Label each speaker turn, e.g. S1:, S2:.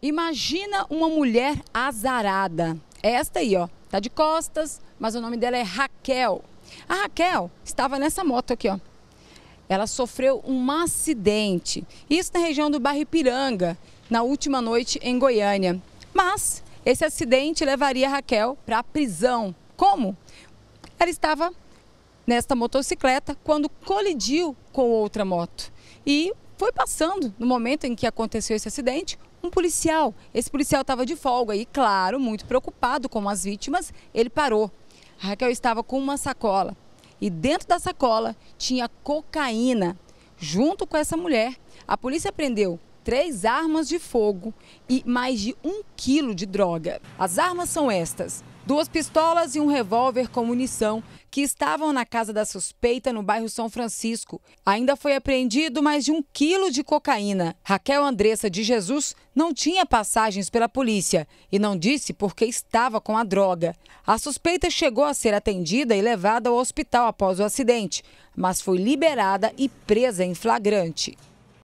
S1: Imagina uma mulher azarada. É esta aí, ó, tá de costas, mas o nome dela é Raquel. A Raquel estava nessa moto aqui, ó. Ela sofreu um acidente, isso na região do bairro Ipiranga, na última noite em Goiânia. Mas esse acidente levaria Raquel para a prisão. Como? Ela estava nesta motocicleta quando colidiu com outra moto. E foi passando, no momento em que aconteceu esse acidente, um policial. Esse policial estava de folga e, claro, muito preocupado com as vítimas, ele parou. A Raquel estava com uma sacola e dentro da sacola tinha cocaína. Junto com essa mulher, a polícia prendeu três armas de fogo e mais de um quilo de droga. As armas são estas: duas pistolas e um revólver com munição que estavam na casa da suspeita no bairro São Francisco. Ainda foi apreendido mais de um quilo de cocaína. Raquel Andressa de Jesus não tinha passagens pela polícia e não disse porque estava com a droga. A suspeita chegou a ser atendida e levada ao hospital após o acidente, mas foi liberada e presa em flagrante.